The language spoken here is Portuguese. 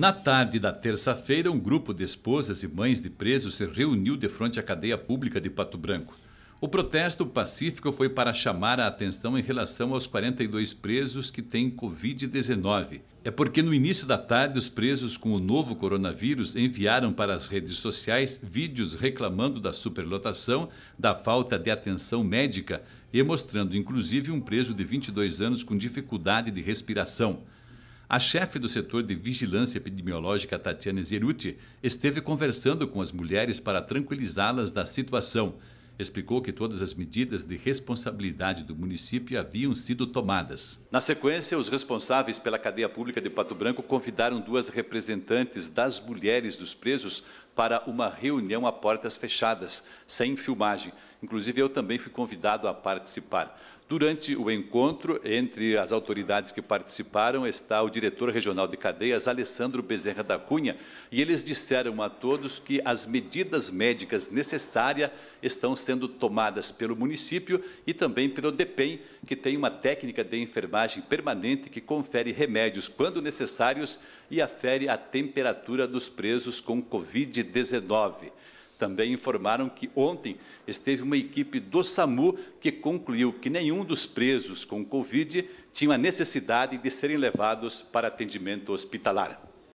Na tarde da terça-feira, um grupo de esposas e mães de presos se reuniu de frente à cadeia pública de Pato Branco. O protesto pacífico foi para chamar a atenção em relação aos 42 presos que têm Covid-19. É porque no início da tarde, os presos com o novo coronavírus enviaram para as redes sociais vídeos reclamando da superlotação, da falta de atenção médica e mostrando inclusive um preso de 22 anos com dificuldade de respiração. A chefe do setor de vigilância epidemiológica, Tatiana Zeruti, esteve conversando com as mulheres para tranquilizá-las da situação. Explicou que todas as medidas de responsabilidade do município haviam sido tomadas. Na sequência, os responsáveis pela cadeia pública de Pato Branco convidaram duas representantes das mulheres dos presos para uma reunião a portas fechadas, sem filmagem. Inclusive, eu também fui convidado a participar. Durante o encontro, entre as autoridades que participaram, está o diretor regional de cadeias, Alessandro Bezerra da Cunha, e eles disseram a todos que as medidas médicas necessárias estão sendo tomadas pelo município e também pelo DEPEN, que tem uma técnica de enfermagem permanente que confere remédios quando necessários e afere a temperatura dos presos com Covid-19. Também informaram que ontem esteve uma equipe do SAMU que concluiu que nenhum dos presos com Covid tinha necessidade de serem levados para atendimento hospitalar.